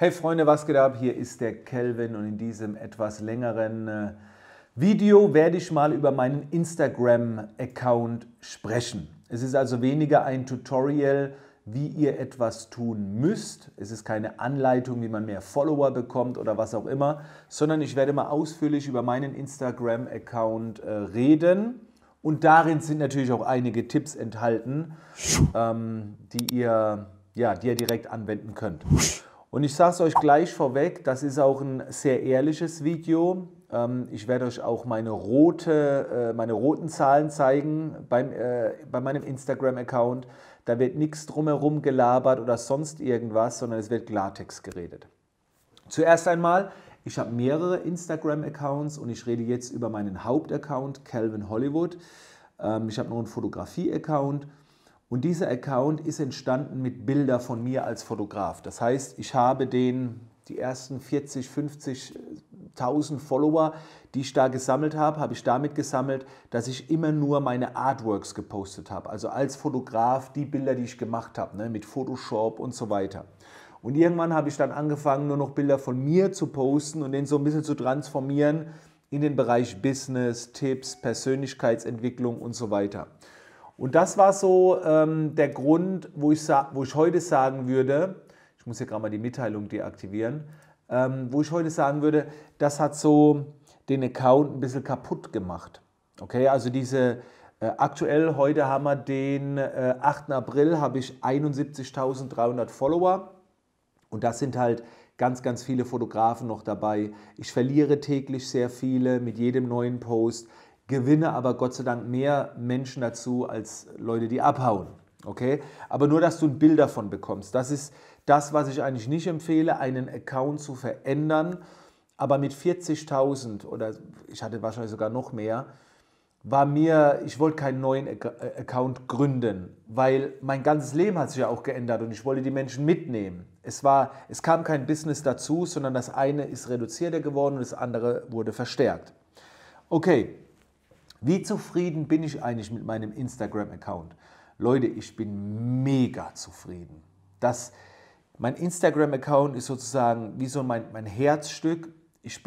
Hey Freunde, was geht ab? Hier ist der Kelvin und in diesem etwas längeren äh, Video werde ich mal über meinen Instagram-Account sprechen. Es ist also weniger ein Tutorial, wie ihr etwas tun müsst. Es ist keine Anleitung, wie man mehr Follower bekommt oder was auch immer, sondern ich werde mal ausführlich über meinen Instagram-Account äh, reden. Und darin sind natürlich auch einige Tipps enthalten, ähm, die, ihr, ja, die ihr direkt anwenden könnt. Und ich sage es euch gleich vorweg, das ist auch ein sehr ehrliches Video. Ähm, ich werde euch auch meine, rote, äh, meine roten Zahlen zeigen beim, äh, bei meinem Instagram-Account. Da wird nichts drumherum gelabert oder sonst irgendwas, sondern es wird Klartext geredet. Zuerst einmal, ich habe mehrere Instagram-Accounts und ich rede jetzt über meinen Hauptaccount, Calvin Hollywood. Ähm, ich habe noch einen Fotografie-Account. Und dieser Account ist entstanden mit Bildern von mir als Fotograf. Das heißt, ich habe den die ersten 40, 50 1000 Follower, die ich da gesammelt habe, habe ich damit gesammelt, dass ich immer nur meine Artworks gepostet habe. Also als Fotograf die Bilder, die ich gemacht habe, ne, mit Photoshop und so weiter. Und irgendwann habe ich dann angefangen, nur noch Bilder von mir zu posten und den so ein bisschen zu transformieren in den Bereich Business, Tipps, Persönlichkeitsentwicklung und so weiter. Und das war so ähm, der Grund, wo ich, wo ich heute sagen würde, ich muss hier gerade mal die Mitteilung deaktivieren, ähm, wo ich heute sagen würde, das hat so den Account ein bisschen kaputt gemacht. Okay, also diese, äh, aktuell, heute haben wir den äh, 8. April, habe ich 71.300 Follower und das sind halt ganz, ganz viele Fotografen noch dabei. Ich verliere täglich sehr viele mit jedem neuen Post gewinne aber Gott sei Dank mehr Menschen dazu als Leute, die abhauen. Okay? Aber nur, dass du ein Bild davon bekommst. Das ist das, was ich eigentlich nicht empfehle, einen Account zu verändern. Aber mit 40.000 oder ich hatte wahrscheinlich sogar noch mehr, war mir, ich wollte keinen neuen äh, Account gründen, weil mein ganzes Leben hat sich ja auch geändert und ich wollte die Menschen mitnehmen. Es, war, es kam kein Business dazu, sondern das eine ist reduzierter geworden und das andere wurde verstärkt. Okay, wie zufrieden bin ich eigentlich mit meinem Instagram-Account? Leute, ich bin mega zufrieden. Das, mein Instagram-Account ist sozusagen wie so mein, mein Herzstück. Ich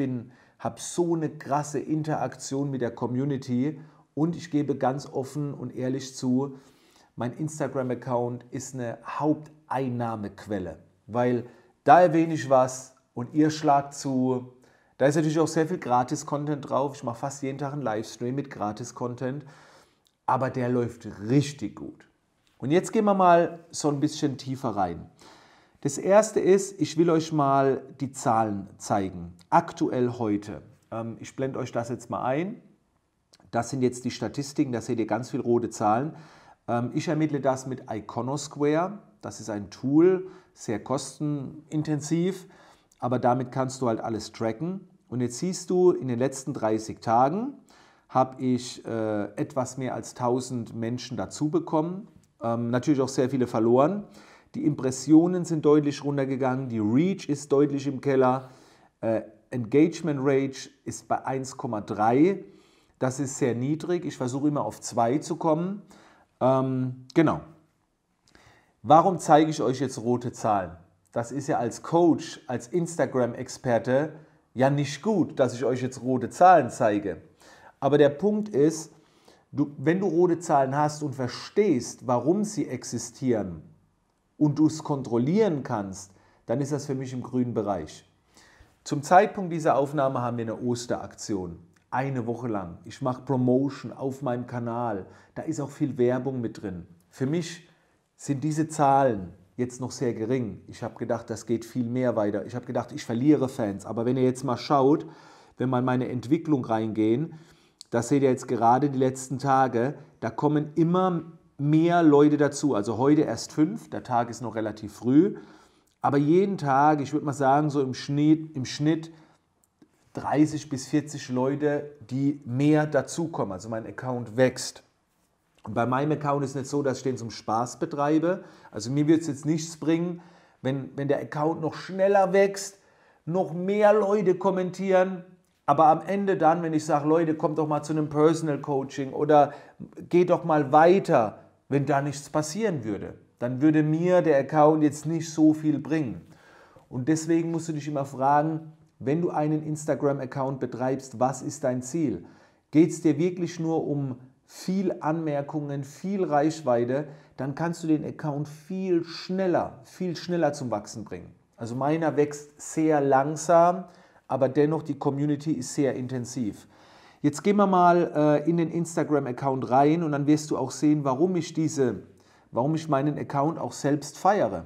habe so eine krasse Interaktion mit der Community und ich gebe ganz offen und ehrlich zu, mein Instagram-Account ist eine Haupteinnahmequelle, weil da erwähne ich was und ihr schlagt zu, da ist natürlich auch sehr viel Gratis-Content drauf. Ich mache fast jeden Tag einen Livestream mit Gratis-Content. Aber der läuft richtig gut. Und jetzt gehen wir mal so ein bisschen tiefer rein. Das erste ist, ich will euch mal die Zahlen zeigen. Aktuell heute. Ähm, ich blende euch das jetzt mal ein. Das sind jetzt die Statistiken, da seht ihr ganz viele rote Zahlen. Ähm, ich ermittle das mit Iconosquare. Das ist ein Tool, sehr kostenintensiv, aber damit kannst du halt alles tracken. Und jetzt siehst du, in den letzten 30 Tagen habe ich äh, etwas mehr als 1000 Menschen dazu bekommen. Ähm, natürlich auch sehr viele verloren. Die Impressionen sind deutlich runtergegangen, die Reach ist deutlich im Keller, äh, Engagement Rage ist bei 1,3. Das ist sehr niedrig. Ich versuche immer auf 2 zu kommen. Ähm, genau. Warum zeige ich euch jetzt rote Zahlen? Das ist ja als Coach, als Instagram-Experte ja nicht gut, dass ich euch jetzt rote Zahlen zeige. Aber der Punkt ist, du, wenn du rote Zahlen hast und verstehst, warum sie existieren und du es kontrollieren kannst, dann ist das für mich im grünen Bereich. Zum Zeitpunkt dieser Aufnahme haben wir eine Osteraktion. Eine Woche lang. Ich mache Promotion auf meinem Kanal. Da ist auch viel Werbung mit drin. Für mich sind diese Zahlen jetzt noch sehr gering. Ich habe gedacht, das geht viel mehr weiter. Ich habe gedacht, ich verliere Fans. Aber wenn ihr jetzt mal schaut, wenn man meine Entwicklung reingehen, das seht ihr jetzt gerade die letzten Tage, da kommen immer mehr Leute dazu. Also heute erst fünf, der Tag ist noch relativ früh. Aber jeden Tag, ich würde mal sagen, so im Schnitt, im Schnitt 30 bis 40 Leute, die mehr dazukommen. Also mein Account wächst. Und bei meinem Account ist es nicht so, dass ich den zum Spaß betreibe. Also mir wird es jetzt nichts bringen, wenn, wenn der Account noch schneller wächst, noch mehr Leute kommentieren. Aber am Ende dann, wenn ich sage, Leute, kommt doch mal zu einem Personal Coaching oder geht doch mal weiter, wenn da nichts passieren würde, dann würde mir der Account jetzt nicht so viel bringen. Und deswegen musst du dich immer fragen, wenn du einen Instagram-Account betreibst, was ist dein Ziel? Geht es dir wirklich nur um viel Anmerkungen, viel Reichweite, dann kannst du den Account viel schneller, viel schneller zum Wachsen bringen. Also meiner wächst sehr langsam, aber dennoch die Community ist sehr intensiv. Jetzt gehen wir mal äh, in den Instagram-Account rein und dann wirst du auch sehen, warum ich diese, warum ich meinen Account auch selbst feiere.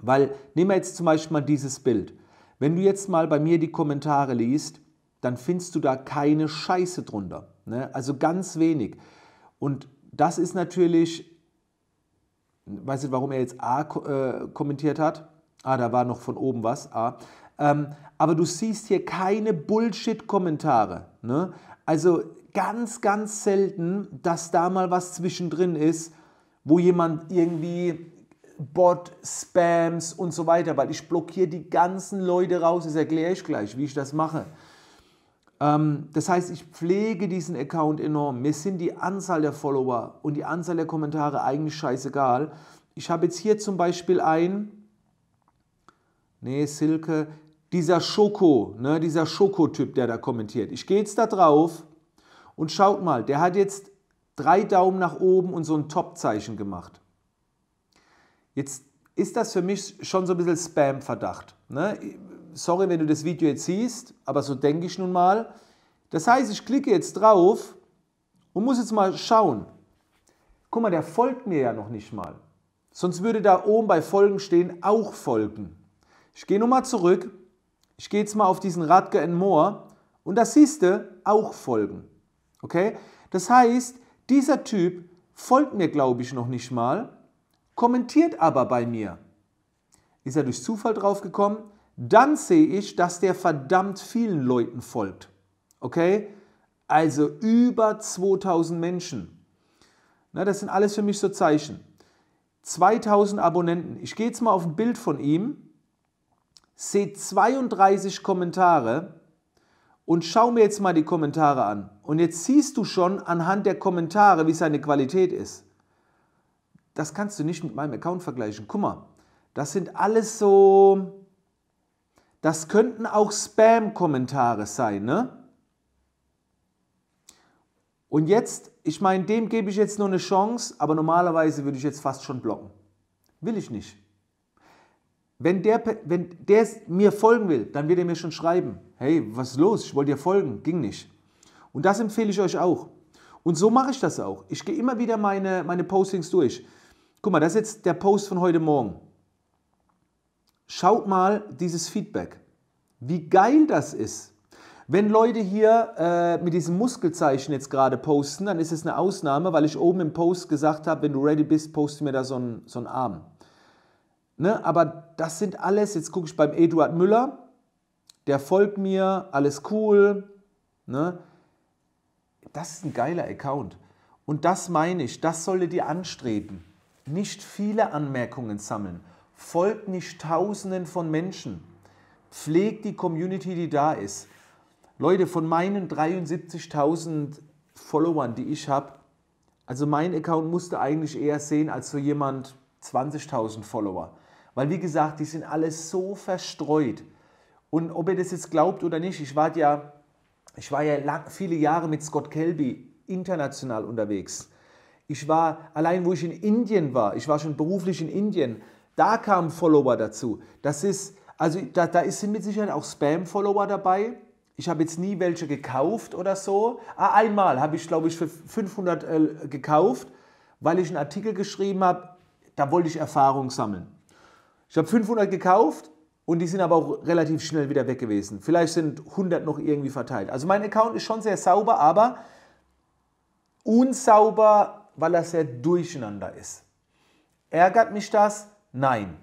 Weil, nehmen wir jetzt zum Beispiel mal dieses Bild. Wenn du jetzt mal bei mir die Kommentare liest, dann findest du da keine Scheiße drunter. Ne? Also ganz wenig. Und das ist natürlich, weiß nicht, warum er jetzt A äh, kommentiert hat. Ah, da war noch von oben was, A. Ähm, aber du siehst hier keine Bullshit-Kommentare. Ne? Also ganz, ganz selten, dass da mal was zwischendrin ist, wo jemand irgendwie Bot, Spams und so weiter, weil ich blockiere die ganzen Leute raus. Das erkläre ich gleich, wie ich das mache. Ähm, das heißt, ich pflege diesen Account enorm. Mir sind die Anzahl der Follower und die Anzahl der Kommentare eigentlich scheißegal. Ich habe jetzt hier zum Beispiel ein, nee, Silke, dieser Schoko, ne, dieser Schokotyp, der da kommentiert. Ich gehe jetzt da drauf und schaut mal, der hat jetzt drei Daumen nach oben und so ein Top-Zeichen gemacht. Jetzt ist das für mich schon so ein bisschen Spam-Verdacht. Ne? sorry, wenn du das Video jetzt siehst, aber so denke ich nun mal. Das heißt, ich klicke jetzt drauf und muss jetzt mal schauen. Guck mal, der folgt mir ja noch nicht mal. Sonst würde da oben bei Folgen stehen, auch folgen. Ich gehe nochmal zurück. Ich gehe jetzt mal auf diesen Radke Moore und da siehst du, auch folgen. Okay? Das heißt, dieser Typ folgt mir, glaube ich, noch nicht mal, kommentiert aber bei mir. Ist er durch Zufall draufgekommen? dann sehe ich, dass der verdammt vielen Leuten folgt. Okay? Also über 2000 Menschen. Na, das sind alles für mich so Zeichen. 2000 Abonnenten. Ich gehe jetzt mal auf ein Bild von ihm, sehe 32 Kommentare und schau mir jetzt mal die Kommentare an. Und jetzt siehst du schon anhand der Kommentare, wie seine Qualität ist. Das kannst du nicht mit meinem Account vergleichen. Guck mal, das sind alles so das könnten auch Spam-Kommentare sein, ne? Und jetzt, ich meine, dem gebe ich jetzt nur eine Chance, aber normalerweise würde ich jetzt fast schon blocken. Will ich nicht. Wenn der, wenn der mir folgen will, dann wird er mir schon schreiben, hey, was ist los? Ich wollte dir folgen, ging nicht. Und das empfehle ich euch auch. Und so mache ich das auch. Ich gehe immer wieder meine, meine Postings durch. Guck mal, das ist jetzt der Post von heute Morgen schaut mal dieses Feedback. Wie geil das ist. Wenn Leute hier äh, mit diesem Muskelzeichen jetzt gerade posten, dann ist es eine Ausnahme, weil ich oben im Post gesagt habe, wenn du ready bist, poste mir da so einen, so einen Arm. Ne? Aber das sind alles, jetzt gucke ich beim Eduard Müller, der folgt mir, alles cool. Ne? Das ist ein geiler Account. Und das meine ich, das solltet ihr anstreben. Nicht viele Anmerkungen sammeln folgt nicht Tausenden von Menschen, pflegt die Community, die da ist. Leute, von meinen 73.000 Followern, die ich habe, also mein Account musste eigentlich eher sehen als so jemand 20.000 Follower. Weil wie gesagt, die sind alle so verstreut. Und ob ihr das jetzt glaubt oder nicht, ich war ja, ich war ja lang, viele Jahre mit Scott Kelby international unterwegs. Ich war, allein wo ich in Indien war, ich war schon beruflich in Indien, da kamen Follower dazu. Das ist, also da, da sind mit Sicherheit auch Spam-Follower dabei. Ich habe jetzt nie welche gekauft oder so. Ah, einmal habe ich, glaube ich, für 500 äh, gekauft, weil ich einen Artikel geschrieben habe, da wollte ich Erfahrung sammeln. Ich habe 500 gekauft und die sind aber auch relativ schnell wieder weg gewesen. Vielleicht sind 100 noch irgendwie verteilt. Also mein Account ist schon sehr sauber, aber unsauber, weil er sehr durcheinander ist. Ärgert mich das? Nein.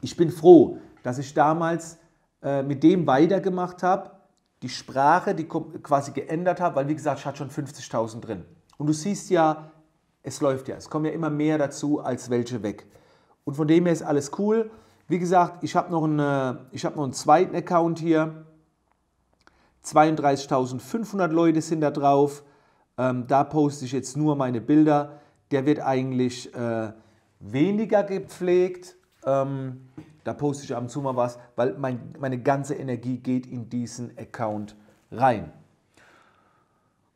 Ich bin froh, dass ich damals äh, mit dem weitergemacht habe, die Sprache, die quasi geändert habe, weil wie gesagt, ich hatte schon 50.000 drin. Und du siehst ja, es läuft ja, es kommen ja immer mehr dazu, als welche weg. Und von dem her ist alles cool. Wie gesagt, ich habe noch, eine, äh, hab noch einen zweiten Account hier. 32.500 Leute sind da drauf. Ähm, da poste ich jetzt nur meine Bilder. Der wird eigentlich äh, weniger gepflegt. Ähm, da poste ich ab und zu mal was, weil mein, meine ganze Energie geht in diesen Account rein.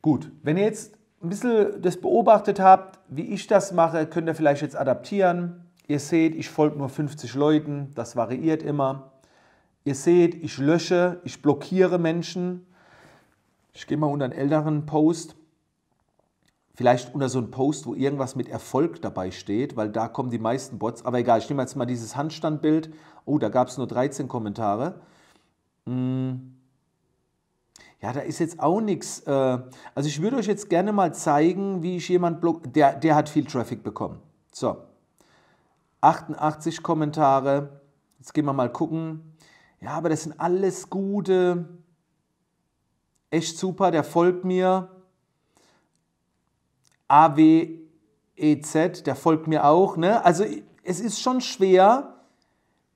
Gut, wenn ihr jetzt ein bisschen das beobachtet habt, wie ich das mache, könnt ihr vielleicht jetzt adaptieren. Ihr seht, ich folge nur 50 Leuten, das variiert immer. Ihr seht, ich lösche, ich blockiere Menschen. Ich gehe mal unter einen älteren Post. Vielleicht unter so einem Post, wo irgendwas mit Erfolg dabei steht, weil da kommen die meisten Bots. Aber egal, ich nehme jetzt mal dieses Handstandbild. Oh, da gab es nur 13 Kommentare. Hm. Ja, da ist jetzt auch nichts. Äh, also ich würde euch jetzt gerne mal zeigen, wie ich jemand block... Der, der hat viel Traffic bekommen. So, 88 Kommentare. Jetzt gehen wir mal gucken. Ja, aber das sind alles gute. Echt super, der folgt mir. AWEZ, der folgt mir auch. Ne? Also es ist schon schwer,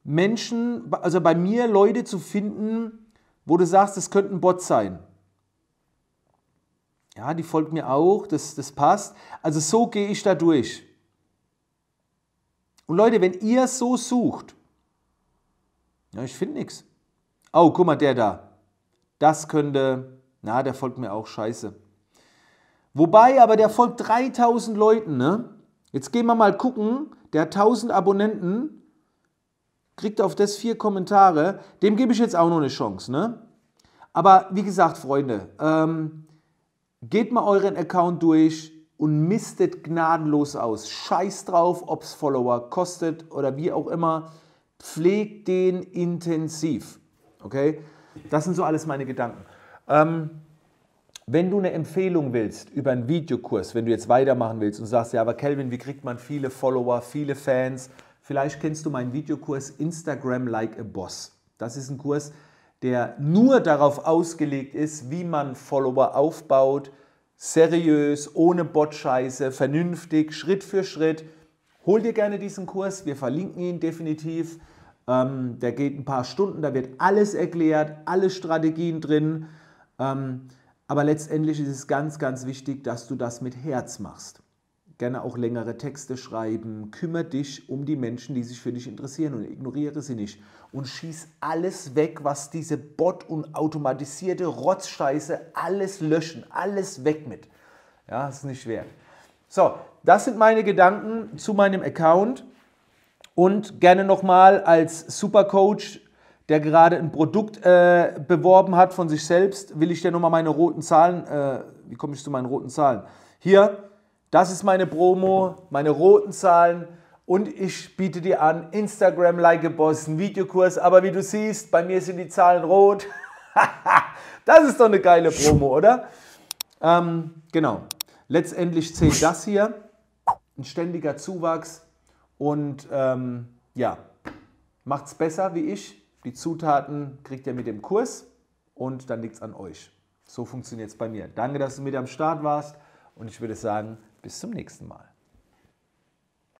Menschen, also bei mir Leute zu finden, wo du sagst, das könnte ein Bot sein. Ja, die folgt mir auch, das, das passt. Also so gehe ich da durch. Und Leute, wenn ihr so sucht, ja, ich finde nichts. Oh, guck mal, der da. Das könnte, na, der folgt mir auch scheiße. Wobei aber der folgt 3000 Leuten, ne? Jetzt gehen wir mal gucken, der 1000 Abonnenten, kriegt auf das vier Kommentare, dem gebe ich jetzt auch noch eine Chance, ne? Aber wie gesagt, Freunde, ähm, geht mal euren Account durch und mistet gnadenlos aus. Scheiß drauf, ob es Follower kostet oder wie auch immer. Pflegt den intensiv. Okay? Das sind so alles meine Gedanken. Ähm, wenn du eine Empfehlung willst über einen Videokurs, wenn du jetzt weitermachen willst und sagst, ja, aber Kelvin, wie kriegt man viele Follower, viele Fans? Vielleicht kennst du meinen Videokurs Instagram Like a Boss. Das ist ein Kurs, der nur darauf ausgelegt ist, wie man Follower aufbaut, seriös, ohne Botscheiße, vernünftig, Schritt für Schritt. Hol dir gerne diesen Kurs, wir verlinken ihn definitiv. Ähm, der geht ein paar Stunden, da wird alles erklärt, alle Strategien drin. Ähm, aber letztendlich ist es ganz, ganz wichtig, dass du das mit Herz machst. Gerne auch längere Texte schreiben. Kümmere dich um die Menschen, die sich für dich interessieren und ignoriere sie nicht. Und schieß alles weg, was diese Bot- und automatisierte Rotzscheiße alles löschen, alles weg mit. Ja, ist nicht schwer. So, das sind meine Gedanken zu meinem Account. Und gerne nochmal als Supercoach der gerade ein Produkt äh, beworben hat von sich selbst, will ich dir nochmal meine roten Zahlen, äh, wie komme ich zu meinen roten Zahlen? Hier, das ist meine Promo, meine roten Zahlen und ich biete dir an Instagram Like a Boss, einen Videokurs, aber wie du siehst, bei mir sind die Zahlen rot. das ist doch eine geile Promo, oder? Ähm, genau. Letztendlich zählt das hier, ein ständiger Zuwachs und ähm, ja, macht's besser wie ich die Zutaten kriegt ihr mit dem Kurs und dann liegt es an euch. So funktioniert es bei mir. Danke, dass du mit am Start warst und ich würde sagen, bis zum nächsten Mal.